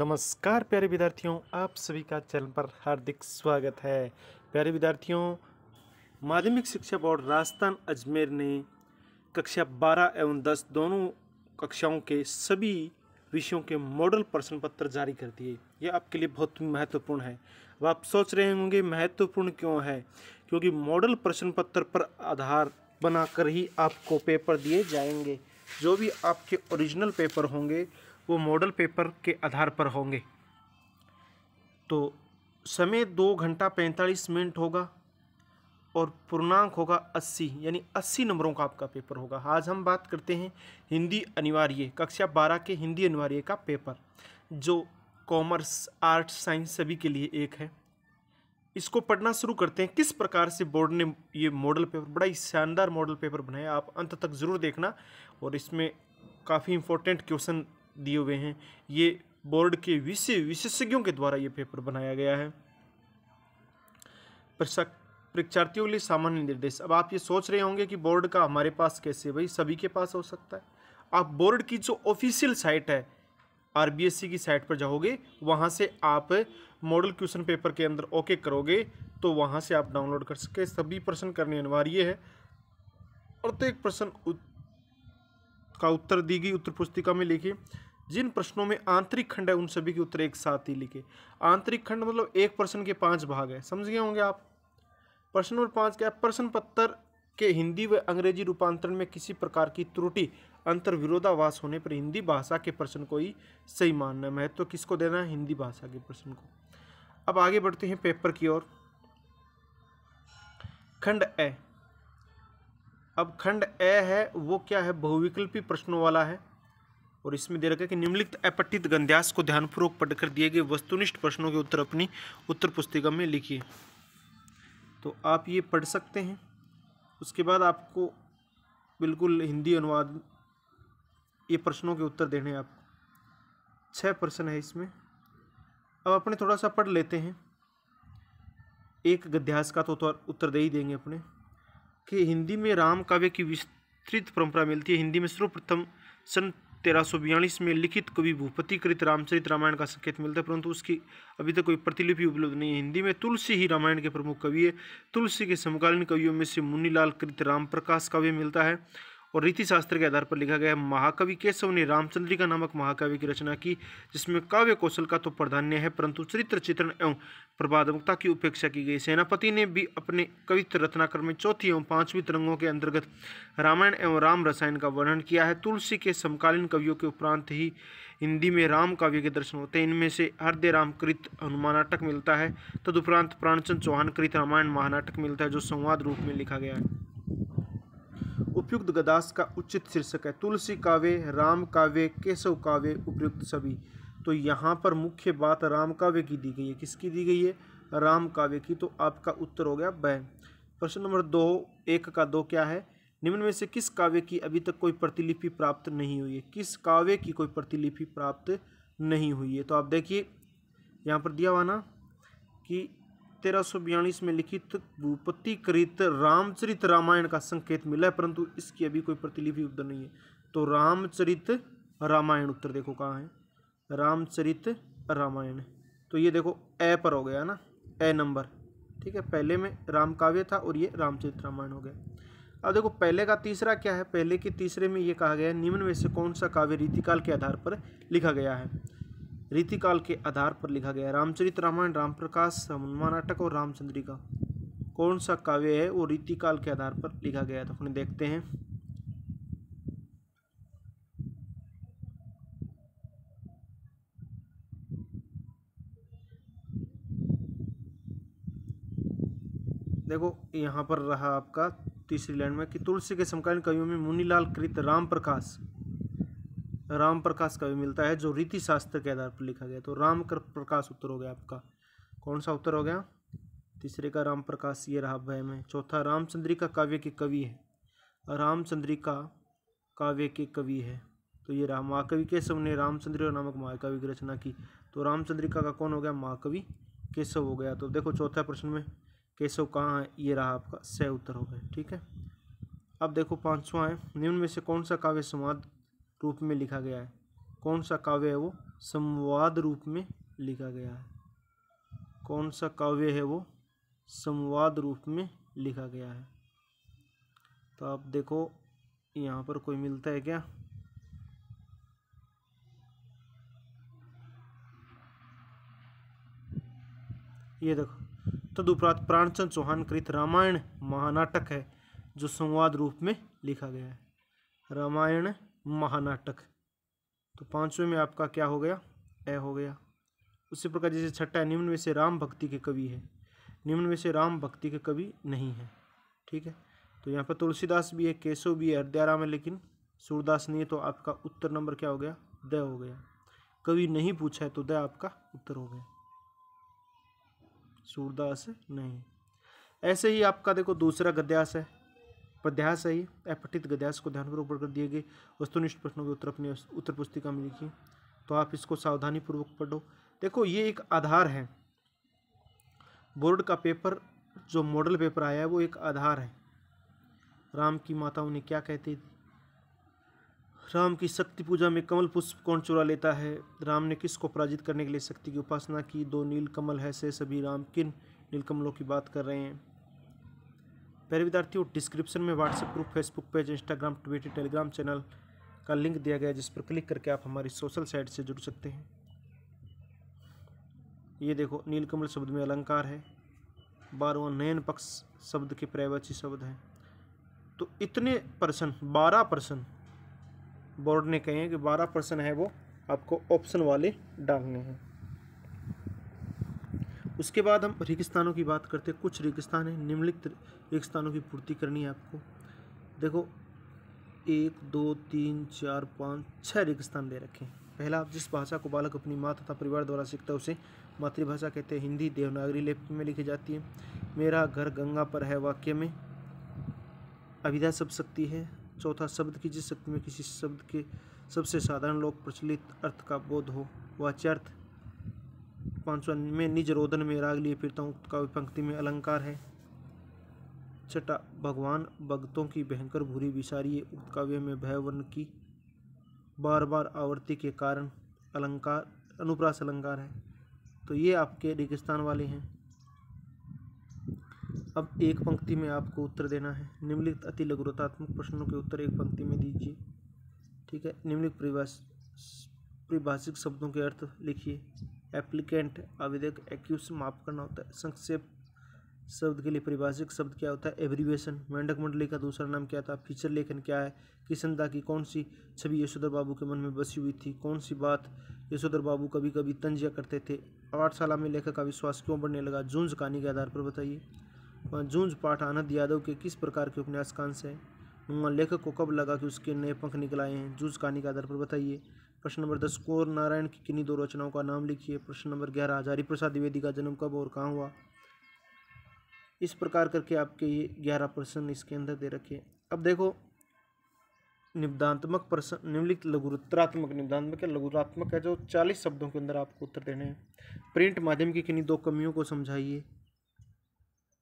नमस्कार प्यारे विद्यार्थियों आप सभी का चैनल पर हार्दिक स्वागत है प्यारे विद्यार्थियों माध्यमिक शिक्षा बोर्ड राजस्थान अजमेर ने कक्षा 12 एवं 10 दोनों कक्षाओं के सभी विषयों के मॉडल प्रश्न पत्र जारी कर दिए यह आपके लिए बहुत महत्वपूर्ण है अब आप सोच रहे होंगे महत्वपूर्ण क्यों है क्योंकि मॉडल प्रश्न पत्र पर आधार बनाकर ही आपको पेपर दिए जाएंगे जो भी आपके ओरिजिनल पेपर होंगे वो मॉडल पेपर के आधार पर होंगे तो समय दो घंटा पैंतालीस मिनट होगा और पूर्णांक होगा अस्सी यानी अस्सी नंबरों का आपका पेपर होगा आज हम बात करते हैं हिंदी अनिवार्य कक्षा बारह के हिंदी अनिवार्य का पेपर जो कॉमर्स आर्ट्स साइंस सभी के लिए एक है इसको पढ़ना शुरू करते हैं किस प्रकार से बोर्ड ने ये मॉडल पेपर बड़ा ही शानदार मॉडल पेपर बनाया आप अंत तक ज़रूर देखना और इसमें काफ़ी इंपॉर्टेंट क्वेश्चन दिए हुए हैं ये बोर्ड के विषय विशेषज्ञों के द्वारा ये पेपर बनाया गया है परीक्षार्थियों के लिए सामान्य निर्देश अब आप ये सोच रहे होंगे कि बोर्ड का हमारे पास कैसे भाई सभी के पास हो सकता है आप बोर्ड की जो ऑफिशियल साइट है आर की साइट पर जाओगे वहाँ से आप मॉडल क्वेश्चन पेपर के अंदर ओके करोगे तो वहाँ से आप डाउनलोड कर सके सभी प्रश्न करने अनिवार्य है प्रत्येक प्रश्न उसका उत्तर दी गई उत्तर पुस्तिका में लिखे जिन प्रश्नों में आंतरिक खंड है उन सभी के उत्तर एक साथ ही लिखे आंतरिक खंड मतलब एक प्रश्न के पांच भाग है समझ गए होंगे आप प्रश्न नंबर पाँच क्या प्रश्न पत्र के हिंदी व अंग्रेजी रूपांतरण में किसी प्रकार की त्रुटि अंतर विरोधावास होने पर हिंदी भाषा के प्रश्न को ही सही मानना महत्व तो किसको देना है हिंदी भाषा के प्रश्न को अब आगे बढ़ते हैं पेपर की ओर खंड ए अब खंड ए है वो क्या है बहुविकल्पी प्रश्नों वाला है और इसमें दे रखा है कि निम्नलिखित अपटित गंध्यास को ध्यानपूर्वक पढ़कर दिए गए वस्तुनिष्ठ प्रश्नों के उत्तर अपनी उत्तर पुस्तिका में लिखिए तो आप ये पढ़ सकते हैं उसके बाद आपको बिल्कुल हिंदी अनुवाद ये प्रश्नों के उत्तर देने आपको छः प्रश्न है इसमें अब अपने थोड़ा सा पढ़ लेते हैं एक गध्यास का तो उत्तर दे ही देंगे अपने कि हिंदी में राम काव्य की विस्तृत परंपरा मिलती है हिंदी में सर्वप्रथम सन तेरह में लिखित कवि भूपति कृत रामचरित रामायण का संकेत मिलता है परंतु उसकी अभी तक कोई प्रतिलिपि उपलब्ध नहीं है हिंदी में तुलसी ही रामायण के प्रमुख कवि है तुलसी के समकालीन कवियों में से मुन्नीलाल कृत राम प्रकाश काव्य मिलता है और रीति शास्त्र के आधार पर लिखा गया महाकवि केशव ने रामचंद्रिका नामक महाकाव्य की रचना की जिसमें काव्य कौशल का तो प्राधान्य है परंतु चरित्र चित्रण एवं प्रभात्मकता की उपेक्षा की गई सेनापति ने भी अपने कवित्र रचनाक्रम में चौथी एवं पांचवी तरंगों के अंतर्गत रामायण एवं राम रसायन का वर्णन किया है तुलसी के समकालीन कवियों के उपरांत ही हिंदी में राम काव्य के दर्शन होते हैं इनमें से हृदय रामकृत हनुमानाटक मिलता है तदुपरांत प्राणचंद चौहान कृत रामायण महानाटक मिलता है जो संवाद रूप में लिखा गया है उपयुक्त गदास का उचित शीर्षक है तुलसी काव्य राम काव्य केशव काव्य उपयुक्त सभी तो यहाँ पर मुख्य बात राम काव्य की दी गई है किसकी दी गई है राम काव्य की तो आपका उत्तर हो गया ब प्रश्न नंबर दो एक का दो क्या है निम्न में से किस काव्य की अभी तक कोई प्रतिलिपि प्राप्त नहीं हुई है किस काव्य की कोई प्रतिलिपि प्राप्त नहीं हुई है तो आप देखिए यहाँ पर दिया हुआ ना कि तेरह में लिखित भूपतिकृत रामचरित रामायण का संकेत मिला है परंतु इसकी अभी कोई प्रतिलिपि उत्तर नहीं है तो रामचरित रामायण उत्तर देखो कहाँ है रामचरित रामायण तो ये देखो ए पर हो गया ना ए नंबर ठीक है पहले में राम काव्य था और ये रामचरित रामायण हो गया अब देखो पहले का तीसरा क्या है पहले के तीसरे में ये कहा गया है निम्न में से कौन सा काव्य रीतिकाल के आधार पर लिखा गया है रीतिकाल के आधार पर लिखा गया रामचरित रामायण रामप्रकाश हनुमान नाटक और रामचंद्रिका कौन सा काव्य है वो रीतिकाल के आधार पर लिखा गया तो अपने देखते हैं देखो यहाँ पर रहा आपका तीसरी लाइन में कि तुलसी के समकालीन कवियों में मुनीलाल कृत राम प्रकाश राम प्रकाश का भी मिलता है जो रीति शास्त्र के आधार पर लिखा गया तो राम प्रकाश उत्तर हो गया आपका कौन सा उत्तर हो गया तीसरे का राम प्रकाश ये रहा भय में चौथा रामचंद्रिका काव्य के कवि है रामचंद्रिका काव्य के कवि है तो ये रहा महाकवि केशव ने रामचंद्र नामक महाकवि की रचना की तो रामचंद्रिका का कौन हो गया महाकवि केशव हो गया तो देखो चौथा प्रश्न में केशव कहाँ है ये रहा आपका सह उत्तर हो गया ठीक है अब देखो पांचवा है निम्न में से कौन सा काव्य समाज रूप में लिखा गया है कौन सा काव्य है वो संवाद रूप में लिखा गया है कौन सा काव्य है वो संवाद रूप में लिखा गया है तो आप देखो यहाँ पर कोई मिलता है क्या ये देखो तदुपरांत प्राणचंद चौहान कृत रामायण महानाटक है जो संवाद रूप में लिखा गया है रामायण महानाटक तो पाँचवें में आपका क्या हो गया ए हो गया उसी प्रकार जैसे छठा है निम्न में से राम भक्ति के कवि है निम्न में से राम भक्ति के कवि नहीं है ठीक है तो यहाँ पर तुलसीदास भी है केशव भी है हृदयाराम है लेकिन सूरदास नहीं है तो आपका उत्तर नंबर क्या हो गया द हो गया कवि नहीं पूछा है तो द आपका उत्तर हो गया सूरदास नहीं ऐसे ही आपका देखो दूसरा गद्यास है पद्यास है अपठित गद्यास को पूर्वक पढ़कर दिए गए वस्तुनिष्ठ प्रश्नों के उत्तर अपने उत्तर पुस्तिका में लिखिए तो आप इसको सावधानीपूर्वक पढ़ो देखो ये एक आधार है बोर्ड का पेपर जो मॉडल पेपर आया है वो एक आधार है राम की माता उन्हें क्या कहती थी राम की शक्ति पूजा में कमल पुष्प कौन चुरा लेता है राम ने किसको पराजित करने के लिए शक्ति की उपासना की दो नील कमल है से सभी राम किन नीलकमलों की बात कर रहे हैं प्यारे विद्यार्थियों डिस्क्रिप्शन में WhatsApp group Facebook page Instagram Twitter Telegram channel का लिंक दिया गया है जिस पर क्लिक करके आप हमारी सोशल साइट से जुड़ सकते हैं ये देखो नीलकमल शब्द में अलंकार है बारहवा नयन पक्ष शब्द के प्रायवाची शब्द हैं तो इतने पर्सन बारह पर्सन बोर्ड ने कहे हैं कि बारह पर्सन है वो आपको ऑप्शन वाले डालने हैं उसके बाद हम रेगिस्तानों की बात करते हैं कुछ रेगिस्तान हैं निम्नलिखित रेगिस्तानों की पूर्ति करनी है आपको देखो एक दो तीन चार पाँच छः रेगिस्तान दे रखे हैं पहला आप जिस भाषा को बालक अपनी माँ तथा परिवार द्वारा सीखता है उसे मातृभाषा कहते हैं हिंदी देवनागरी लिपि में लिखी जाती है मेरा घर गंगा पर है वाक्य में अभिधा शब्द शक्ति है चौथा शब्द की जिस शक्ति में किसी शब्द के सबसे साधारण लोक प्रचलित अर्थ का बोध हो वाच्यार्थ पांचवा में निज रोदन में राग लिए फिरता हूँ काव्य पंक्ति में अलंकार है छठा भगवान भक्तों की भयंकर भूरी विसारी उक्त काव्य में भयवन की बार बार आवृत्ति के कारण अलंकार अनुप्रास अलंकार है तो ये आपके रेगिस्तान वाले हैं अब एक पंक्ति में आपको उत्तर देना है निम्नलिखित अति लघुरतात्मक प्रश्नों के उत्तर एक पंक्ति में दीजिए ठीक है निम्नलिखित परिभाषिक शब्दों के अर्थ लिखिए एप्लीकेंट आवेदक एक्यूज माफ करना होता है संक्षेप शब्द के लिए परिभाषिक शब्द क्या होता है एवरीवेशन मेंढक मंडली का दूसरा नाम क्या था फीचर लेखन क्या है किशनदा की कौन सी छवि यशोधर बाबू के मन में बसी हुई थी कौन सी बात यशोधर बाबू कभी कभी तंजिया करते थे पाठशाला में लेखक का विश्वास क्यों बढ़ने लगा जूंज कहानी के आधार पर बताइए वहाँ जूंज पाठ आनंद यादव के किस प्रकार के उपन्यास कांश है लेखक को कब लगा कि उसके नए पंख निकलाए हैं जूंज कहानी के आधार पर बताइए प्रश्न नंबर दस कोर नारायण की किन्हीं दो रचनाओं का नाम लिखिए प्रश्न नंबर ग्यारह हजारी प्रसाद द्विवेदी का जन्म कब और कहाँ हुआ इस प्रकार करके आपके ये ग्यारह प्रश्न इसके अंदर दे रखे अब देखो निबंधात्मक प्रश्न निम्नलिखित लघुत्रात्मक या लघुरात्मक है जो चालीस शब्दों के अंदर आपको उत्तर देने हैं प्रिंट माध्यम की किन्हीं दो कमियों को समझाइए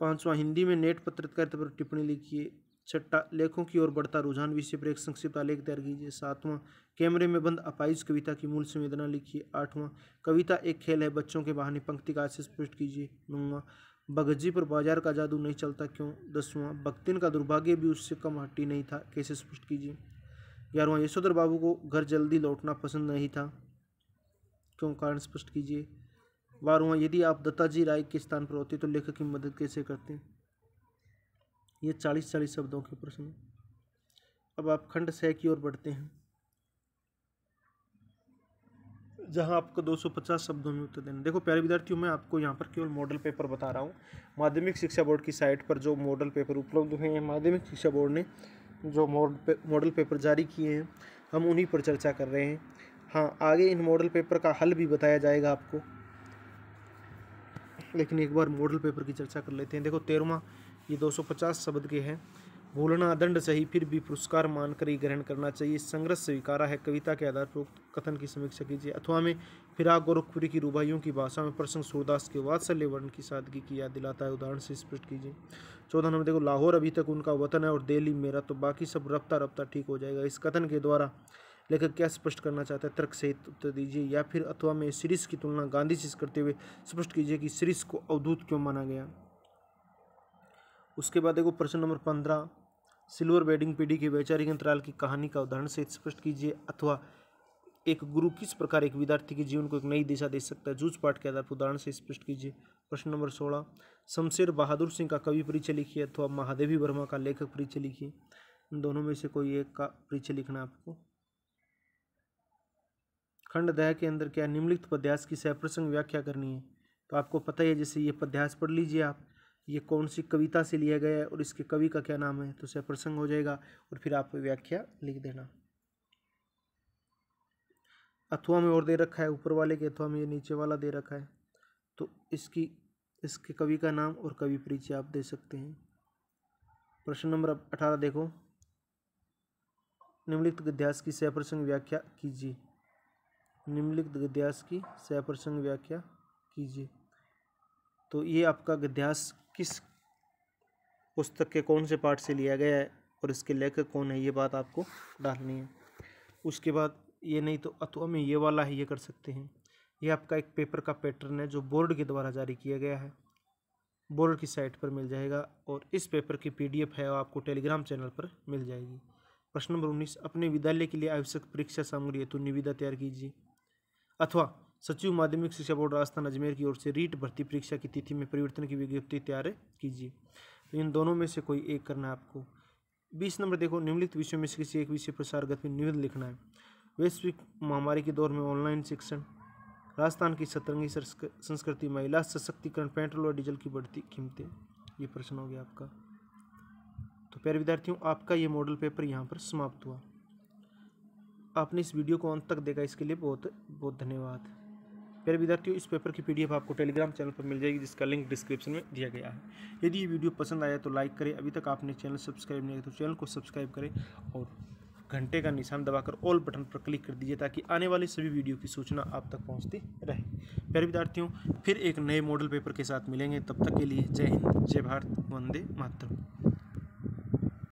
पांचवा हिंदी में नेट पत्रकारिता पर टिप्पणी लिखिए छठा लेखों की ओर बढ़ता रुझान विषय पर एक संक्षिप्त आलेख तैयार कीजिए सातवां कैमरे में बंद अपाइज कविता की मूल संवेदना लिखिए आठवां कविता एक खेल है बच्चों के बहाने पंक्ति का आशय स्पष्ट कीजिए नौवा बगज्जी पर बाजार का जादू नहीं चलता क्यों दसवां भक्तिन का दुर्भाग्य भी उससे कम हट्टी नहीं था कैसे स्पष्ट कीजिए ग्यारहवां यशोधर बाबू को घर जल्दी लौटना पसंद नहीं था क्यों कारण स्पष्ट कीजिए बारहवां यदि आप दत्ताजी राय के स्थान पर होते तो लेखक की मदद कैसे करते हैं ये चालीस चालीस शब्दों के प्रश्न अब आप खंड सह की ओर बढ़ते हैं जहां आपको 250 शब्दों में उत्तर देना देखो प्यारे विद्यार्थियों मैं आपको यहाँ पर केवल मॉडल पेपर बता रहा हूँ माध्यमिक शिक्षा बोर्ड की साइट पर जो मॉडल पेपर उपलब्ध हुए हैं माध्यमिक शिक्षा बोर्ड ने जो मॉडल पेपर जारी किए हैं हम उन्हीं पर चर्चा कर रहे हैं हाँ आगे इन मॉडल पेपर का हल भी बताया जाएगा आपको लेकिन एक बार मॉडल पेपर की चर्चा कर लेते हैं देखो तेरहवा ये 250 शब्द के हैं भूलना दंड सही फिर भी पुरस्कार मानकर ही ग्रहण करना चाहिए संघर्ष स्वीकारा है कविता के आधार पर कथन की समीक्षा कीजिए अथवा में फिराक गोरखपुरी की रुबाइयों की भाषा में प्रसंग सूरदास के वात्सल्य वर्ण की सादगी की याद दिलाता है उदाहरण से स्पष्ट कीजिए चौदह नंबर देखो लाहौर अभी तक उनका वतन है और दिल्ली मेरा तो बाकी सब रफ्ता रफ्ता ठीक हो जाएगा इस कथन के द्वारा लेखक क्या स्पष्ट करना चाहता है तर्क सहित उत्तर दीजिए या फिर अथवा में सीरीज की तुलना गांधी से करते हुए स्पष्ट कीजिए कि सीरीज को अवधूत क्यों माना गया उसके बाद देखो प्रश्न नंबर पंद्रह सिल्वर वेडिंग पीढ़ी के वैचारिक अंतराल की कहानी का उदाहरण से स्पष्ट कीजिए अथवा एक गुरु किस प्रकार एक विद्यार्थी के जीवन को एक नई दिशा दे सकता है जूझ पाठ के आधार पर उदाहरण से स्पष्ट कीजिए प्रश्न नंबर सोलह शमशेर बहादुर सिंह का कवि परिचय लिखिए अथवा महादेवी वर्मा का लेखक परिचय लिखिए इन दोनों में से कोई एक का परिचय लिखना आपको खंड दया के अंदर क्या निम्नलिखित पद्यास की सह प्रसंग व्याख्या करनी है तो आपको पता ही है जैसे ये पद्यास पढ़ लीजिए आप ये कौन सी कविता से लिया गया है और इसके कवि का क्या नाम है तो सह प्रसंग हो जाएगा और फिर आप व्याख्या लिख देना अथवा में और दे रखा है ऊपर वाले के अथवा में ये नीचे वाला दे रखा है तो इसकी इसके कवि का नाम और कवि परिचय आप दे सकते हैं प्रश्न नंबर अठारह देखो निम्नलिखित गद्यास की सह प्रसंग व्याख्या कीजिए निम्नलिखित गद्यास की सह प्रसंग व्याख्या कीजिए तो ये आपका गद्यास किस पुस्तक के कौन से पार्ट से लिया गया है और इसके लेखक कौन है ये बात आपको डालनी है उसके बाद ये नहीं तो अथवा में ये वाला है ये कर सकते हैं ये आपका एक पेपर का पैटर्न है जो बोर्ड के द्वारा जारी किया गया है बोर्ड की साइट पर मिल जाएगा और इस पेपर की पीडीएफ है आपको टेलीग्राम चैनल पर मिल जाएगी प्रश्न नंबर उन्नीस अपने विद्यालय के लिए आवश्यक परीक्षा सामग्री हेतु तो निविदा तैयार कीजिए अथवा सचिव माध्यमिक शिक्षा बोर्ड राजस्थान अजमेर की ओर से रीट भर्ती परीक्षा की तिथि में परिवर्तन की विज्ञप्ति तैयार कीजिए तो इन दोनों में से कोई एक करना है आपको बीस नंबर देखो निम्नलिखित विषयों में से किसी एक विषय पर सारगत में निवेदन लिखना है वैश्विक महामारी के दौर में ऑनलाइन शिक्षण राजस्थान की सतरंगी संस्कृति महिला सशक्तिकरण पेट्रोल और डीजल की बढ़ती कीमतें ये प्रश्न हो गया आपका तो प्यारे विद्यार्थियों आपका ये मॉडल पेपर यहाँ पर समाप्त हुआ आपने इस वीडियो को अंत तक देखा इसके लिए बहुत बहुत धन्यवाद मेरे विद्यार्थियों इस पेपर की पीडीएफ आपको टेलीग्राम चैनल पर मिल जाएगी जिसका लिंक डिस्क्रिप्शन में दिया गया है यदि ये वीडियो पसंद आया तो लाइक करें अभी तक आपने चैनल सब्सक्राइब नहीं किया तो चैनल को सब्सक्राइब करें और घंटे का निशान दबाकर ऑल बटन पर क्लिक कर दीजिए ताकि आने वाले सभी वीडियो की सूचना आप तक पहुँचती रहे प्यारे विद्यार्थियों फिर एक नए मॉडल पेपर के साथ मिलेंगे तब तक के लिए जय हिंद जय भारत वंदे मातरम